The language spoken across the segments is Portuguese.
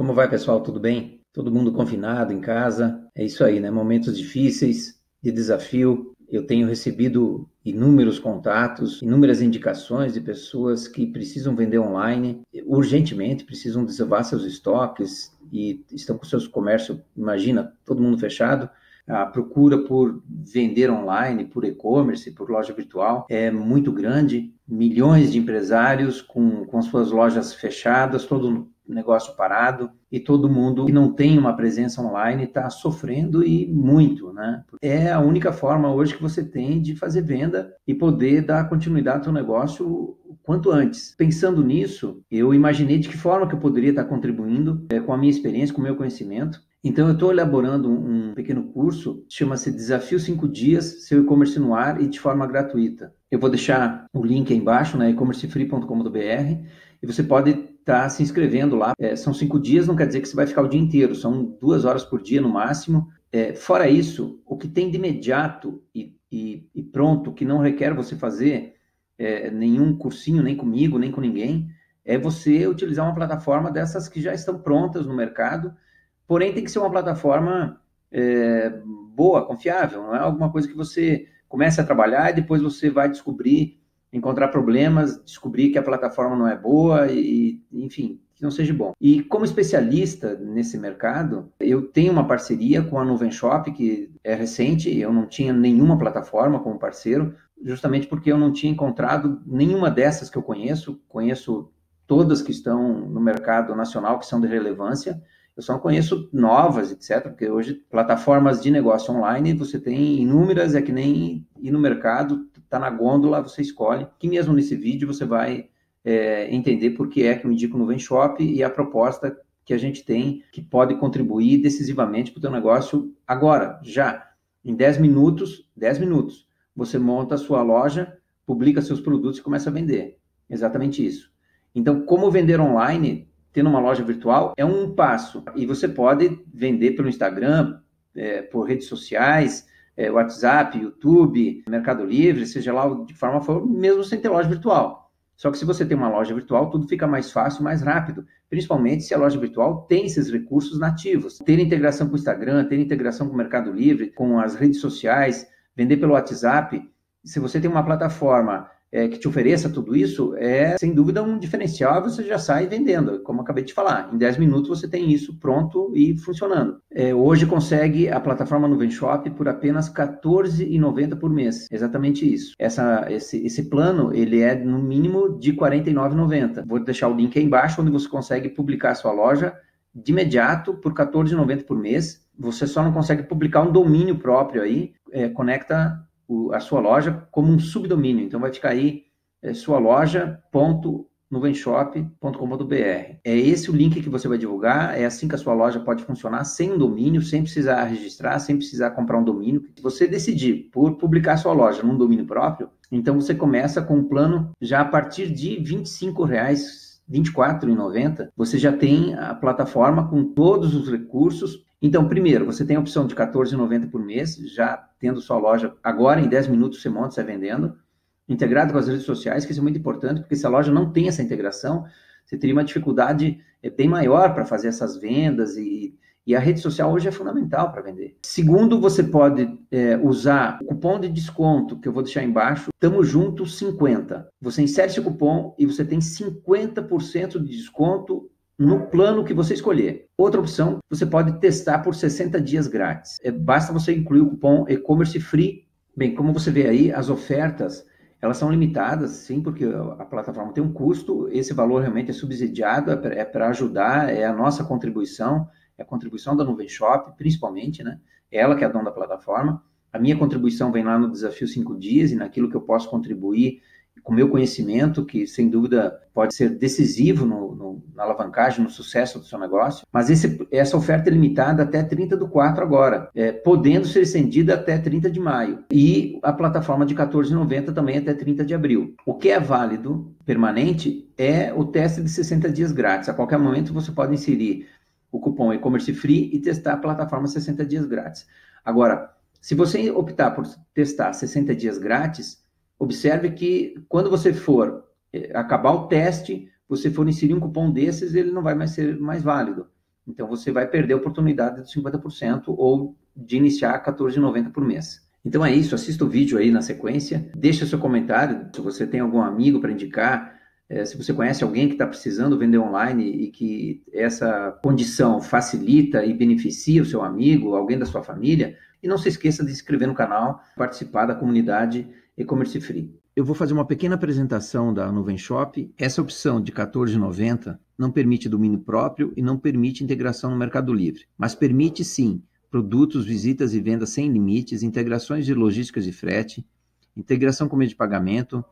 Como vai, pessoal? Tudo bem? Todo mundo confinado em casa. É isso aí, né? Momentos difíceis, de desafio. Eu tenho recebido inúmeros contatos, inúmeras indicações de pessoas que precisam vender online urgentemente, precisam desovar seus estoques e estão com seus comércios, imagina, todo mundo fechado. A procura por vender online, por e-commerce, por loja virtual é muito grande. Milhões de empresários com, com suas lojas fechadas, todo, negócio parado e todo mundo que não tem uma presença online está sofrendo e muito, né? É a única forma hoje que você tem de fazer venda e poder dar continuidade ao seu negócio quanto antes. Pensando nisso, eu imaginei de que forma que eu poderia estar contribuindo é, com a minha experiência, com o meu conhecimento. Então, eu estou elaborando um pequeno curso, chama-se Desafio 5 Dias, seu e-commerce no ar e de forma gratuita. Eu vou deixar o link aí embaixo, né, e-commercefree.com.br, e você pode está se inscrevendo lá. É, são cinco dias, não quer dizer que você vai ficar o dia inteiro, são duas horas por dia no máximo. É, fora isso, o que tem de imediato e, e, e pronto, que não requer você fazer é, nenhum cursinho, nem comigo, nem com ninguém, é você utilizar uma plataforma dessas que já estão prontas no mercado, porém tem que ser uma plataforma é, boa, confiável, não é alguma coisa que você comece a trabalhar e depois você vai descobrir encontrar problemas, descobrir que a plataforma não é boa e, enfim, que não seja bom. E como especialista nesse mercado, eu tenho uma parceria com a Nuvem Shop, que é recente, eu não tinha nenhuma plataforma como parceiro, justamente porque eu não tinha encontrado nenhuma dessas que eu conheço, conheço todas que estão no mercado nacional que são de relevância, eu só conheço novas, etc., porque hoje plataformas de negócio online você tem inúmeras, é que nem ir no mercado, está na gôndola, você escolhe, que mesmo nesse vídeo você vai é, entender por que é que eu indico no Shop e a proposta que a gente tem que pode contribuir decisivamente para o teu negócio agora, já. Em 10 minutos, 10 minutos, você monta a sua loja, publica seus produtos e começa a vender. Exatamente isso. Então, como vender online, tendo uma loja virtual, é um passo. E você pode vender pelo Instagram, é, por redes sociais, é, WhatsApp, YouTube, Mercado Livre, seja lá de forma for, mesmo sem ter loja virtual. Só que se você tem uma loja virtual, tudo fica mais fácil, mais rápido, principalmente se a loja virtual tem esses recursos nativos. Ter integração com o Instagram, ter integração com o Mercado Livre, com as redes sociais, vender pelo WhatsApp. Se você tem uma plataforma é, que te ofereça tudo isso é, sem dúvida, um diferencial e você já sai vendendo, como acabei de falar. Em 10 minutos você tem isso pronto e funcionando. É, hoje consegue a plataforma Nuvem Shop por apenas R$14,90 por mês. Exatamente isso. Essa, esse, esse plano, ele é no mínimo de R$49,90. Vou deixar o link aí embaixo, onde você consegue publicar a sua loja de imediato por R$14,90 por mês. Você só não consegue publicar um domínio próprio aí, é, conecta o, a sua loja como um subdomínio. Então vai ficar aí é, sua loja ponto nuvenshop.com.br. É esse o link que você vai divulgar, é assim que a sua loja pode funcionar sem um domínio, sem precisar registrar, sem precisar comprar um domínio. Se você decidir por publicar sua loja num domínio próprio, então você começa com um plano já a partir de R$ 25,00 24,90, você já tem a plataforma com todos os recursos. Então, primeiro, você tem a opção de 14,90 por mês, já tendo sua loja agora em 10 minutos você monta, você vendendo, integrado com as redes sociais, que isso é muito importante, porque se a loja não tem essa integração, você teria uma dificuldade eh, bem maior para fazer essas vendas e, e a rede social hoje é fundamental para vender. Segundo, você pode é, usar o cupom de desconto que eu vou deixar embaixo, Tamo Junto 50. Você insere esse cupom e você tem 50% de desconto no plano que você escolher. Outra opção, você pode testar por 60 dias grátis. É, basta você incluir o cupom e-commerce free. Bem, como você vê aí, as ofertas elas são limitadas, sim, porque a plataforma tem um custo. Esse valor realmente é subsidiado, é para é ajudar, é a nossa contribuição é a contribuição da Nuvem Shop, principalmente, né? Ela que é a dona da plataforma. A minha contribuição vem lá no Desafio 5 Dias e naquilo que eu posso contribuir com o meu conhecimento, que sem dúvida pode ser decisivo no, no, na alavancagem, no sucesso do seu negócio. Mas esse, essa oferta é limitada até 30 do 4 agora, é, podendo ser estendida até 30 de maio. E a plataforma de 14,90 também até 30 de abril. O que é válido, permanente, é o teste de 60 dias grátis. A qualquer momento você pode inserir o cupom e-commerce free e testar a plataforma 60 dias grátis. Agora, se você optar por testar 60 dias grátis, observe que quando você for eh, acabar o teste, você for inserir um cupom desses, ele não vai mais ser mais válido. Então você vai perder a oportunidade dos 50% ou de iniciar 14,90 por mês. Então é isso, assista o vídeo aí na sequência, deixa seu comentário, se você tem algum amigo para indicar, é, se você conhece alguém que está precisando vender online e que essa condição facilita e beneficia o seu amigo, alguém da sua família, e não se esqueça de se inscrever no canal, participar da comunidade e-commerce free. Eu vou fazer uma pequena apresentação da Nuvem Shop. Essa opção de 14,90 não permite domínio próprio e não permite integração no Mercado Livre, mas permite sim produtos, visitas e vendas sem limites, integrações de logísticas e frete, integração com meio de pagamento,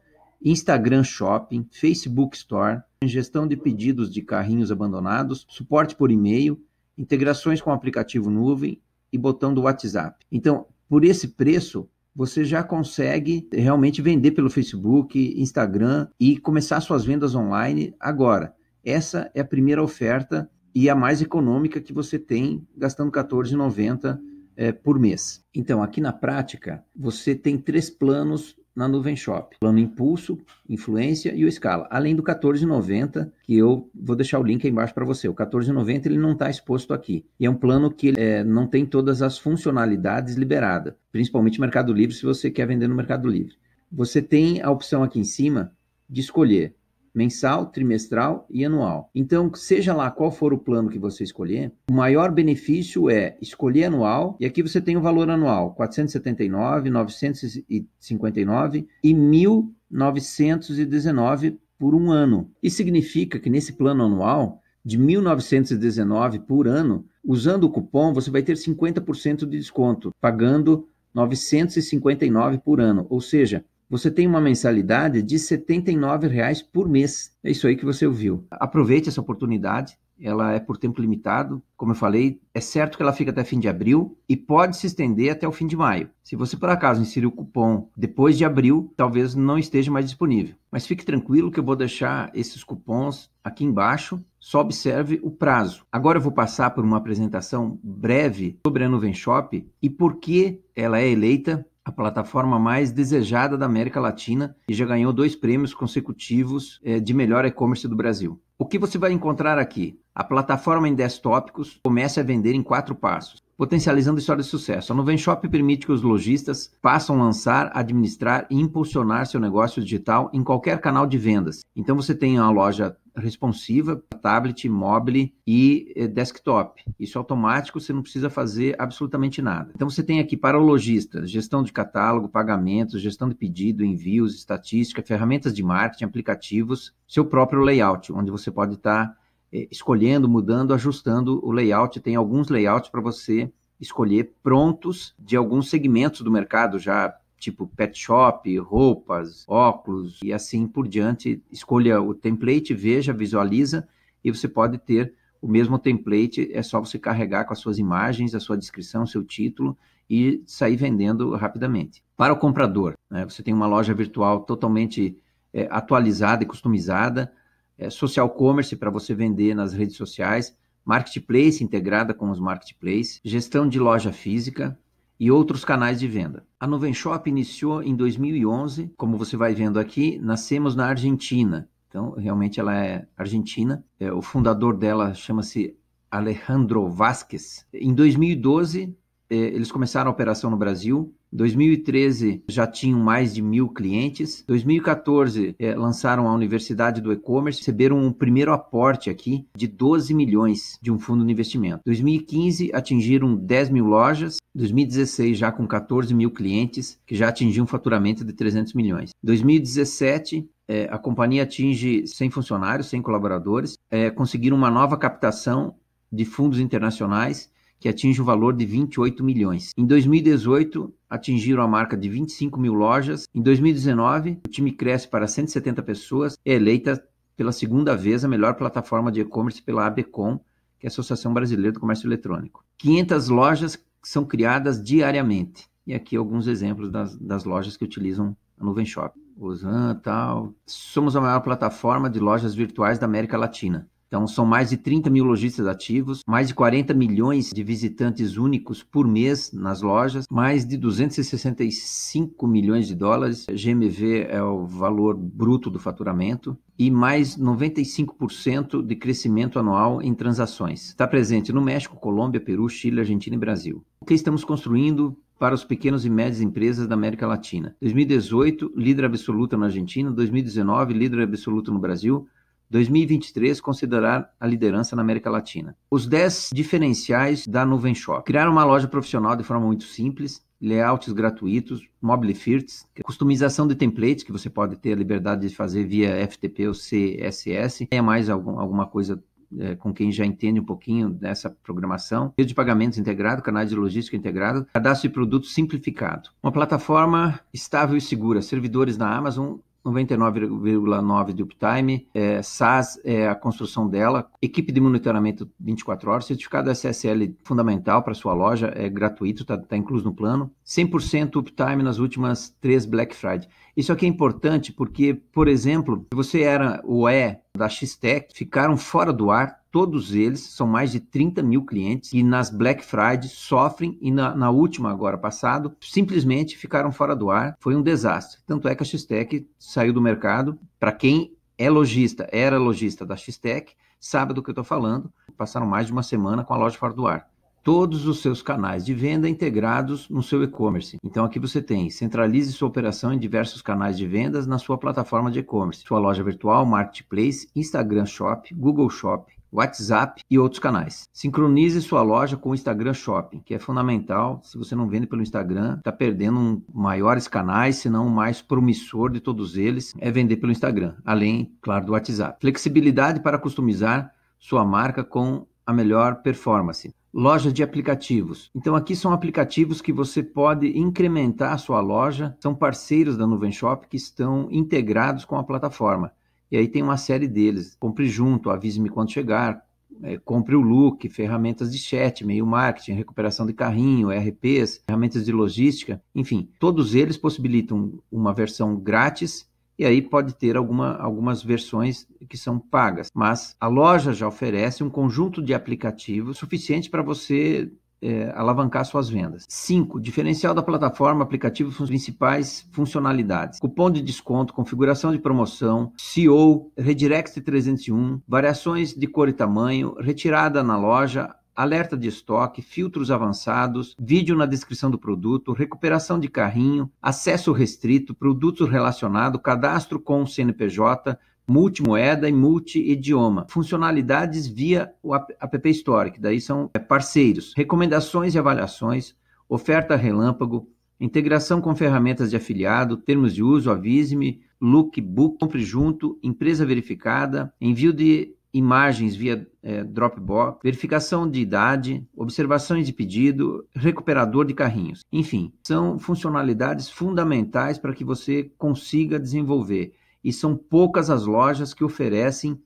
Instagram Shopping, Facebook Store, gestão de pedidos de carrinhos abandonados, suporte por e-mail, integrações com aplicativo nuvem e botão do WhatsApp. Então, por esse preço, você já consegue realmente vender pelo Facebook, Instagram e começar suas vendas online agora. Essa é a primeira oferta e a mais econômica que você tem, gastando R$14,90 é, eh, por mês. Então, aqui na prática, você tem três planos na Nuvem Shop. Plano Impulso, Influência e o Escala. Além do 1490, que eu vou deixar o link aí embaixo para você. O 1490 ele não está exposto aqui. E é um plano que é, não tem todas as funcionalidades liberadas, principalmente Mercado Livre, se você quer vender no Mercado Livre. Você tem a opção aqui em cima de escolher mensal, trimestral e anual. Então, seja lá qual for o plano que você escolher, o maior benefício é escolher anual, e aqui você tem o valor anual, 479, 959 e 1919 por um ano. Isso significa que nesse plano anual, de 1919 por ano, usando o cupom, você vai ter 50% de desconto, pagando 959 por ano, ou seja, você tem uma mensalidade de R$ 79,00 por mês. É isso aí que você ouviu. Aproveite essa oportunidade. Ela é por tempo limitado, como eu falei, é certo que ela fica até fim de abril e pode se estender até o fim de maio. Se você por acaso inserir o cupom depois de abril, talvez não esteja mais disponível. Mas fique tranquilo que eu vou deixar esses cupons aqui embaixo, só observe o prazo. Agora eu vou passar por uma apresentação breve sobre a Nuvem Shop e por que ela é eleita a plataforma mais desejada da América Latina e já ganhou dois prêmios consecutivos é, de melhor e-commerce do Brasil. O que você vai encontrar aqui? A plataforma em 10 tópicos começa a vender em quatro passos potencializando história de sucesso. A Nuvem Shop permite que os lojistas a lançar, administrar e impulsionar seu negócio digital em qualquer canal de vendas. Então você tem uma loja responsiva, tablet, mobile e eh, desktop. Isso é automático, você não precisa fazer absolutamente nada. Então você tem aqui para o lojista, gestão de catálogo, pagamentos, gestão de pedido, envios, estatística, ferramentas de marketing, aplicativos, seu próprio layout, onde você pode estar eh, escolhendo, mudando, ajustando o layout. Tem alguns layouts para você escolher prontos de alguns segmentos do mercado já tipo pet shop, roupas, óculos e assim por diante. Escolha o template, veja, visualiza e você pode ter o mesmo template, é só você carregar com as suas imagens, a sua descrição, seu título e sair vendendo rapidamente. Para o comprador, né, você tem uma loja virtual totalmente é, atualizada e customizada, é, social commerce para você vender nas redes sociais, marketplace integrada com os marketplaces, gestão de loja física e outros canais de venda. A Nuvem Shop iniciou em 2011, como você vai vendo aqui, nascemos na Argentina. Então, realmente ela é argentina. É, o fundador dela chama-se Alejandro Vasquez. Em 2012, é, eles começaram a operação no Brasil. 2013 já tinham mais de mil clientes. 2014 é, lançaram a Universidade do E-Commerce, receberam um primeiro aporte aqui de 12 milhões de um fundo de investimento. 2015 atingiram 10 mil lojas. 2016 já com 14 mil clientes que já atingiu um faturamento de 300 milhões. 2017 é, a companhia atinge 100 funcionários, 100 colaboradores, é, conseguiram uma nova captação de fundos internacionais que atinge o valor de 28 milhões. Em 2018, atingiram a marca de 25 mil lojas. Em 2019, o time cresce para 170 pessoas e é eleita pela segunda vez a melhor plataforma de e-commerce pela ABCom, que é a Associação Brasileira do Comércio Eletrônico. 500 lojas são criadas diariamente. E aqui alguns exemplos das, das lojas que utilizam a Nuvem Shop. Osan, tal. Somos a maior plataforma de lojas virtuais da América Latina. Então, são mais de 30 mil lojistas ativos, mais de 40 milhões de visitantes únicos por mês nas lojas, mais de 265 milhões de dólares. GMV é o valor bruto do faturamento e mais 95% de crescimento anual em transações. Está presente no México, Colômbia, Peru, Chile, Argentina e Brasil. O que estamos construindo para os pequenos e médias empresas da América Latina? 2018, líder absoluta na Argentina. 2019, líder absoluto no Brasil. 2023 considerar a liderança na América Latina. Os 10 diferenciais da Nuvem Shop. Criar uma loja profissional de forma muito simples, layouts gratuitos, mobile firts, customização de templates que você pode ter a liberdade de fazer via FTP ou CSS. é mais algum, alguma coisa é, com quem já entende um pouquinho dessa programação, rede de pagamentos integrado, canais de logística integrado, cadastro de produtos simplificado. Uma plataforma estável e segura, servidores na Amazon 99,9% de uptime, é, SAS é a construção dela, equipe de monitoramento 24 horas, certificado SSL fundamental para sua loja, é gratuito, está tá incluso no plano, 100% uptime nas últimas três Black Friday. Isso aqui é importante porque, por exemplo, se você era o E da X-Tech, ficaram fora do ar, todos eles, são mais de 30 mil clientes, e nas Black Friday sofrem, e na, na última agora passado, simplesmente ficaram fora do ar, foi um desastre. Tanto é que a X-Tech saiu do mercado, para quem é lojista, era lojista da X-Tech, sabe do que eu estou falando, passaram mais de uma semana com a loja fora do ar todos os seus canais de venda integrados no seu e-commerce. Então aqui você tem, centralize sua operação em diversos canais de vendas na sua plataforma de e-commerce, sua loja virtual, marketplace, Instagram Shop, Google Shop, WhatsApp e outros canais. Sincronize sua loja com o Instagram Shopping, que é fundamental. Se você não vende pelo Instagram, está perdendo um maiores canais, se não o mais promissor de todos eles, é vender pelo Instagram, além, claro, do WhatsApp. Flexibilidade para customizar sua marca com a melhor performance loja de aplicativos. Então aqui são aplicativos que você pode incrementar a sua loja, são parceiros da Nuvem Shop que estão integrados com a plataforma. E aí tem uma série deles, compre junto, avise-me quando chegar, é, compre o look, ferramentas de chat, meio marketing, recuperação de carrinho, ERP's, ferramentas de logística, enfim, todos eles possibilitam uma versão grátis e aí pode ter alguma, algumas versões que são pagas. Mas a loja já oferece um conjunto de aplicativos suficiente para você é, alavancar suas vendas. 5. Diferencial da plataforma, aplicativo, principais funcionalidades. Cupom de desconto, configuração de promoção, CEO, Redirect 301, variações de cor e tamanho, retirada na loja, alerta de estoque, filtros avançados, vídeo na descrição do produto, recuperação de carrinho, acesso restrito, produtos relacionados, cadastro com o CNPJ, multimoeda e multi-idioma. Funcionalidades via o App Store, que daí são é, parceiros. Recomendações e avaliações, oferta relâmpago, integração com ferramentas de afiliado, termos de uso, avise-me, lookbook, compre junto, empresa verificada, envio de imagens via é, Dropbox, verificação de idade, observações de pedido, recuperador de carrinhos. Enfim, são funcionalidades fundamentais para que você consiga desenvolver. E são poucas as lojas que oferecem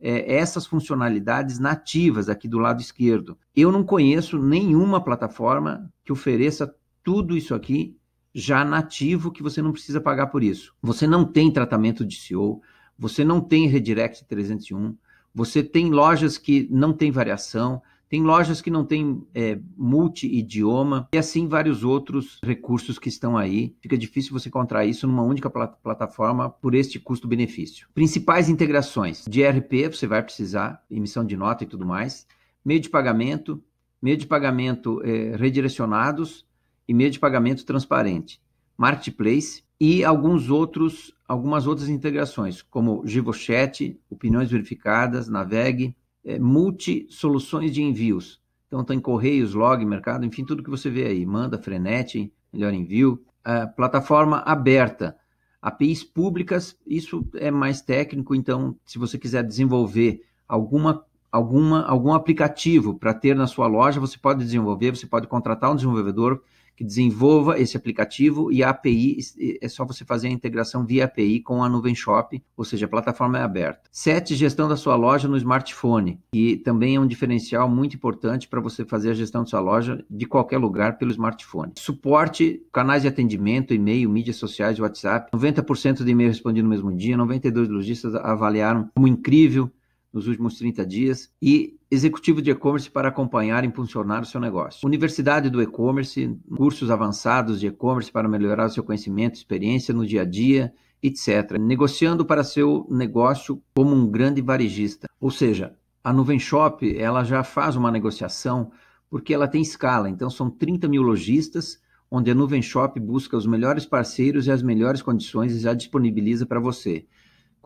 é, essas funcionalidades nativas aqui do lado esquerdo. Eu não conheço nenhuma plataforma que ofereça tudo isso aqui já nativo que você não precisa pagar por isso. Você não tem tratamento de SEO, você não tem redirect 301, você tem lojas que não tem variação, tem lojas que não tem é, multi-idioma e assim vários outros recursos que estão aí. Fica difícil você encontrar isso numa única plat plataforma por este custo-benefício. Principais integrações: de ERP você vai precisar, emissão de nota e tudo mais, meio de pagamento, meio de pagamento é, redirecionados e meio de pagamento transparente. Marketplace, e alguns outros, algumas outras integrações, como Givochat, Opiniões Verificadas, Naveg, é, Multi Soluções de Envios. Então tem Correios, Log, Mercado, enfim, tudo que você vê aí. Manda, Frenet, Melhor Envio. É, plataforma aberta, APIs públicas, isso é mais técnico, então se você quiser desenvolver alguma alguma algum aplicativo para ter na sua loja, você pode desenvolver, você pode contratar um desenvolvedor, que desenvolva esse aplicativo e a API, é só você fazer a integração via API com a nuvem shop, ou seja, a plataforma é aberta. 7. Gestão da sua loja no smartphone, que também é um diferencial muito importante para você fazer a gestão da sua loja de qualquer lugar pelo smartphone. Suporte, canais de atendimento, e-mail, mídias sociais, WhatsApp. 90% de e-mail respondido no mesmo dia, 92 lojistas avaliaram como incrível nos últimos 30 dias e executivo de e-commerce para acompanhar e impulsionar o seu negócio. Universidade do e-commerce, cursos avançados de e-commerce para melhorar o seu conhecimento, experiência no dia a dia, etc. Negociando para seu negócio como um grande varejista. Ou seja, a Nuvem Shop ela já faz uma negociação porque ela tem escala. Então são 30 mil lojistas, onde a Nuvem Shop busca os melhores parceiros e as melhores condições e já disponibiliza para você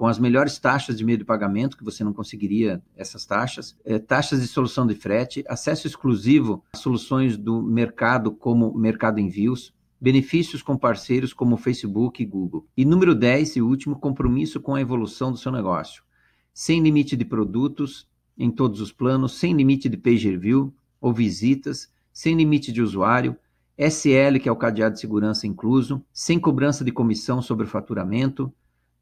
com as melhores taxas de meio de pagamento, que você não conseguiria essas taxas, é, taxas de solução de frete, acesso exclusivo a soluções do mercado como Mercado Envios, benefícios com parceiros como Facebook e Google. E número 10 e último, compromisso com a evolução do seu negócio. Sem limite de produtos em todos os planos, sem limite de page view ou visitas, sem limite de usuário, SL, que é o cadeado de segurança incluso, sem cobrança de comissão sobre o faturamento,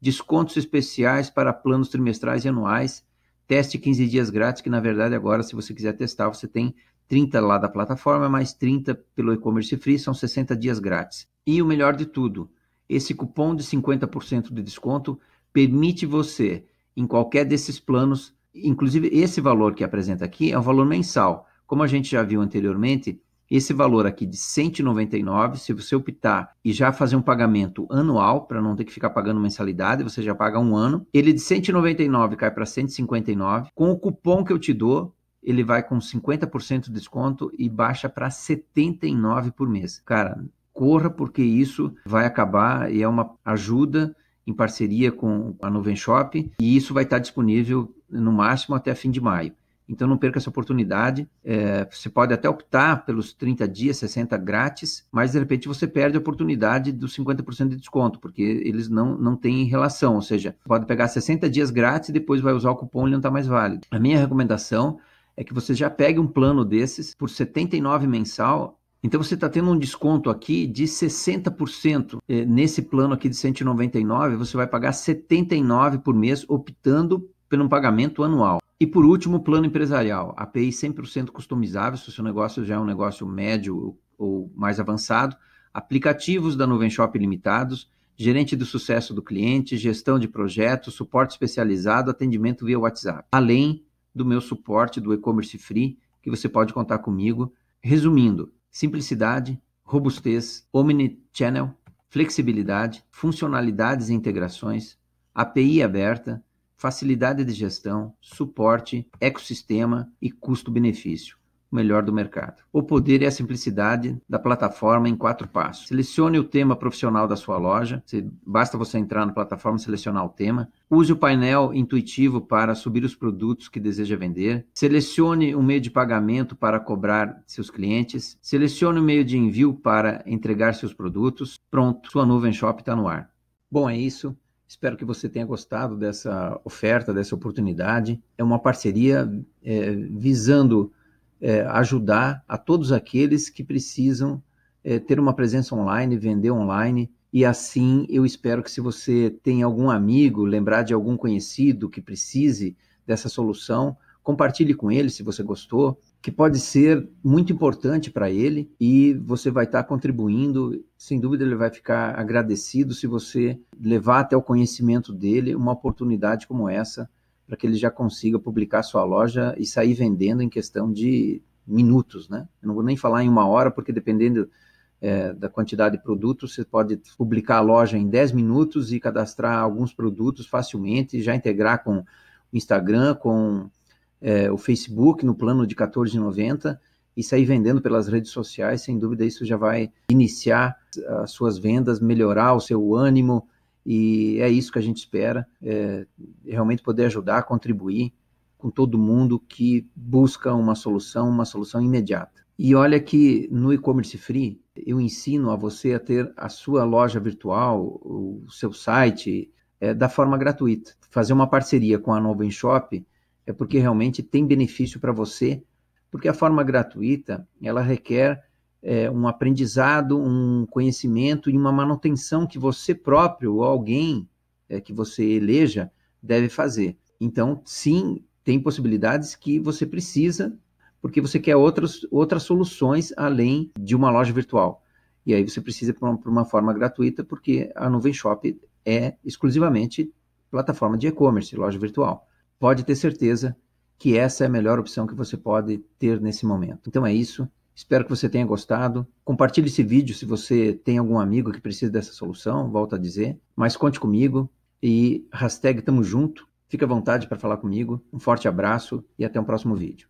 descontos especiais para planos trimestrais e anuais, teste 15 dias grátis, que na verdade agora, se você quiser testar, você tem 30 lá da plataforma, mais 30 pelo e-commerce free, são 60 dias grátis. E o melhor de tudo, esse cupom de 50% de desconto permite você, em qualquer desses planos, inclusive esse valor que apresenta aqui é um valor mensal. Como a gente já viu anteriormente, esse valor aqui de 199, se você optar e já fazer um pagamento anual para não ter que ficar pagando mensalidade, você já paga um ano. Ele de 199 cai para 159. Com o cupom que eu te dou, ele vai com 50% de desconto e baixa para 79 por mês. Cara, corra porque isso vai acabar e é uma ajuda em parceria com a Nuvem Shop e isso vai estar disponível no máximo até fim de maio. Então não perca essa oportunidade. É, você pode até optar pelos 30 dias, 60 grátis, mas de repente você perde a oportunidade dos 50% de desconto, porque eles não, não têm relação. Ou seja, pode pegar 60 dias grátis e depois vai usar o cupom e não está mais válido. A minha recomendação é que você já pegue um plano desses por 79 mensal então você está tendo um desconto aqui de 60%. É, nesse plano aqui de 199, você vai pagar 79 por mês, optando pelo um pagamento anual. E por último, o plano empresarial. API 100% customizável, se o seu negócio já é um negócio médio ou mais avançado, aplicativos da Nuvem Shop limitados, gerente do sucesso do cliente, gestão de projetos, suporte especializado, atendimento via WhatsApp. Além do meu suporte do e-commerce free, que você pode contar comigo. Resumindo, simplicidade, robustez, omnichannel, flexibilidade, funcionalidades e integrações, API aberta, facilidade de gestão, suporte, ecossistema e custo-benefício. O melhor do mercado. O poder e a simplicidade da plataforma em quatro passos. Selecione o tema profissional da sua loja, basta você entrar na plataforma e selecionar o tema. Use o painel intuitivo para subir os produtos que deseja vender. Selecione o meio de pagamento para cobrar seus clientes. Selecione o meio de envio para entregar seus produtos. Pronto, sua nuvem shop está no ar. Bom, é isso. Espero que você tenha gostado dessa oferta, dessa oportunidade. É uma parceria é, visando é, ajudar a todos aqueles que precisam é, ter uma presença online, vender online. E assim, eu espero que se você tem algum amigo, lembrar de algum conhecido que precise dessa solução, compartilhe com ele se você gostou que pode ser muito importante para ele e você vai estar tá contribuindo. Sem dúvida, ele vai ficar agradecido se você levar até o conhecimento dele uma oportunidade como essa, para que ele já consiga publicar sua loja e sair vendendo em questão de minutos, né? Eu não vou nem falar em uma hora, porque dependendo é, da quantidade de produtos, você pode publicar a loja em 10 minutos e cadastrar alguns produtos facilmente, já integrar com o Instagram, com é, o Facebook no plano de 14,90 e sair vendendo pelas redes sociais, sem dúvida isso já vai iniciar as suas vendas, melhorar o seu ânimo e é isso que a gente espera, é, realmente poder ajudar, contribuir com todo mundo que busca uma solução, uma solução imediata. E olha que no e-commerce free eu ensino a você a ter a sua loja virtual, o seu site, é, da forma gratuita. Fazer uma parceria com a Noven Shop é porque realmente tem benefício para você, porque a forma gratuita ela requer é, um aprendizado, um conhecimento e uma manutenção que você próprio ou alguém é, que você eleja deve fazer. Então, sim, tem possibilidades que você precisa, porque você quer outras, outras soluções além de uma loja virtual. E aí você precisa para uma forma gratuita, porque a Nuvem Shop é exclusivamente plataforma de e-commerce, loja virtual pode ter certeza que essa é a melhor opção que você pode ter nesse momento. Então é isso. Espero que você tenha gostado. Compartilhe esse vídeo se você tem algum amigo que precisa dessa solução, volto a dizer. Mas conte comigo e hashtag tamo junto. Fique à vontade para falar comigo. Um forte abraço e até o um próximo vídeo.